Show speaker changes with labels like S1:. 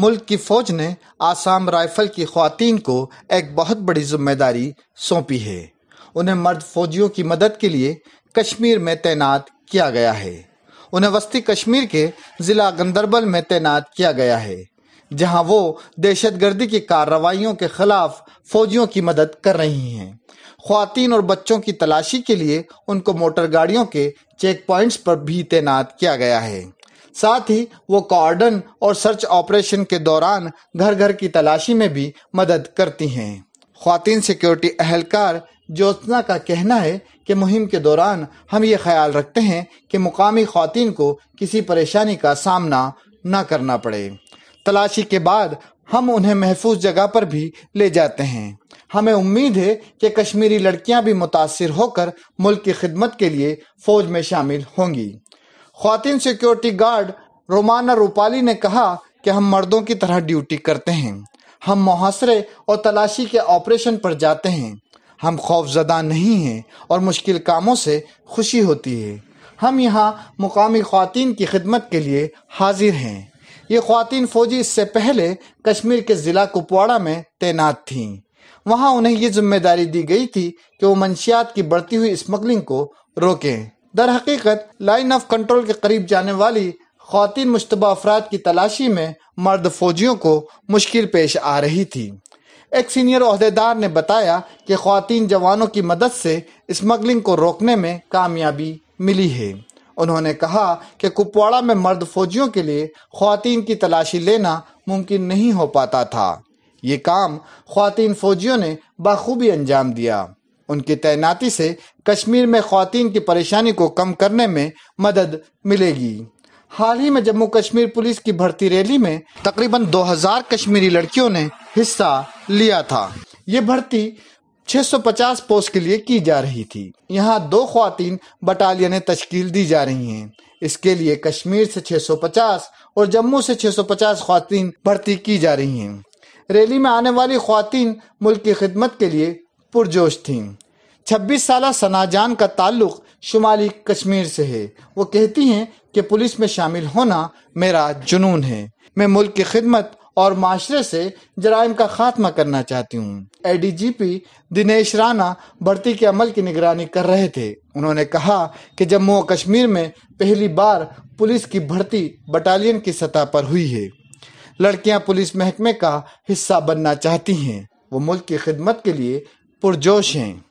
S1: मुल्क की फौज ने आसाम राइफल की खातन को एक बहुत बड़ी जिम्मेदारी सौंपी है उन्हें मर्द फौजियों की मदद के लिए कश्मीर में तैनात किया गया है उन्हें वस्ती कश्मीर के ज़िला गंदरबल में तैनात किया गया है जहां वो दहशत गर्दी की कार्रवाइयों के खिलाफ फौजियों की मदद कर रही हैं खातन और बच्चों की तलाशी के लिए उनको मोटर गाड़ियों के चेक पॉइंट्स पर भी तैनात किया गया है साथ ही वो कॉर्डन और सर्च ऑपरेशन के दौरान घर घर की तलाशी में भी मदद करती हैं खातन सिक्योरिटी अहलकार ज्योत्ना का कहना है कि मुहिम के दौरान हम ये ख्याल रखते हैं कि मुकामी खातन को किसी परेशानी का सामना न करना पड़े तलाशी के बाद हम उन्हें महफूज जगह पर भी ले जाते हैं हमें उम्मीद है कि कश्मीरी लड़कियां भी मुतासर होकर मुल्क की खिदमत के लिए फौज में शामिल होंगी खातिन सिक्योरिटी गार्ड रोमाना रूपाली ने कहा कि हम मर्दों की तरह ड्यूटी करते हैं हम मुहासरे और तलाशी के ऑपरेशन पर जाते हैं हम खौफजदा नहीं हैं और मुश्किल कामों से खुशी होती है हम यहाँ मुकामी खातन की खिदमत के लिए हाजिर हैं ये खातन फ़ौजी इससे पहले कश्मीर के ज़िला कुपवाड़ा में तैनात थीं वहां उन्हें ये जिम्मेदारी दी गई थी कि वो मंशियात की बढ़ती हुई स्मगलिंग को रोकें दर हकीकत लाइन ऑफ कंट्रोल के करीब जाने वाली खातिन मुशतबा अफराद की तलाशी में मर्द फौजियों को मुश्किल पेश आ रही थी एक सीनियर अहदेदार ने बताया कि खातिन जवानों की मदद से स्मगलिंग को रोकने में कामयाबी मिली है उन्होंने कहा कि कुपवाड़ा में मर्द फौजियों के लिए खातिन की तलाशी लेना मुमकिन नहीं हो पाता था ये काम खातिन फौजियों ने बखूबी अंजाम दिया उनकी तैनाती से कश्मीर में खातन की परेशानी को कम करने में मदद मिलेगी हाल ही में जम्मू कश्मीर पुलिस की भर्ती रैली में तकरीबन 2000 कश्मीरी लड़कियों ने हिस्सा लिया था ये भर्ती 650 पोस्ट के लिए की जा रही थी यहाँ दो खातन बटालियन तश्कील दी जा रही हैं इसके लिए कश्मीर से 650 और जम्मू से 650 खातन भर्ती की जा रही हैं रैली में आने वाली खातन मुल्क की खिदमत के लिए पुरजोश थीं छब्बीस साल सनाजान का ताल्लुक शुमाली कश्मीर से है वो कहती हैं कि पुलिस में शामिल होना मेरा जुनून है मैं मुल्क की खिदमत और माशरे से जराइम का खात्मा करना चाहती हूँ एडीजीपी दिनेश राणा भर्ती के अमल की निगरानी कर रहे थे उन्होंने कहा कि जम्मू कश्मीर में पहली बार पुलिस की भर्ती बटालियन की सतह पर हुई है लड़कियां पुलिस महकमे का हिस्सा बनना चाहती हैं वो मुल्क की खिदमत के लिए पुरजोश हैं